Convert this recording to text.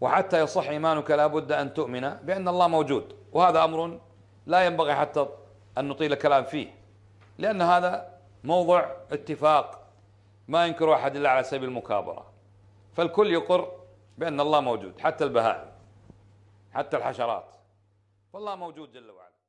وحتى يصح إيمانك لا بد أن تؤمن بأن الله موجود وهذا أمر لا ينبغي حتى أن نطيل كلام فيه لأن هذا موضع اتفاق ما ينكر أحد إلا على سبيل المكابرة فالكل يقر بأن الله موجود حتى البهائم حتى الحشرات فالله موجود جل وعلا